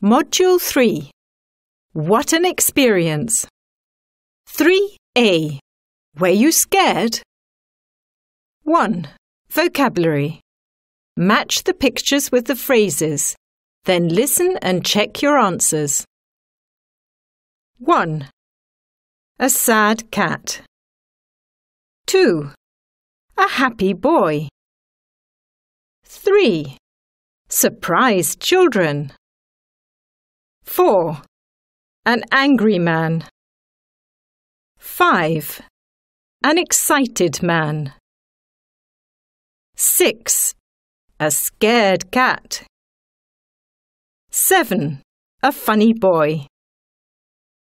Module 3 What an Experience 3a Were you scared? 1. Vocabulary Match the pictures with the phrases, then listen and check your answers. 1. A sad cat 2. A happy boy 3. Surprised children 4. An angry man. 5. An excited man. 6. A scared cat. 7. A funny boy.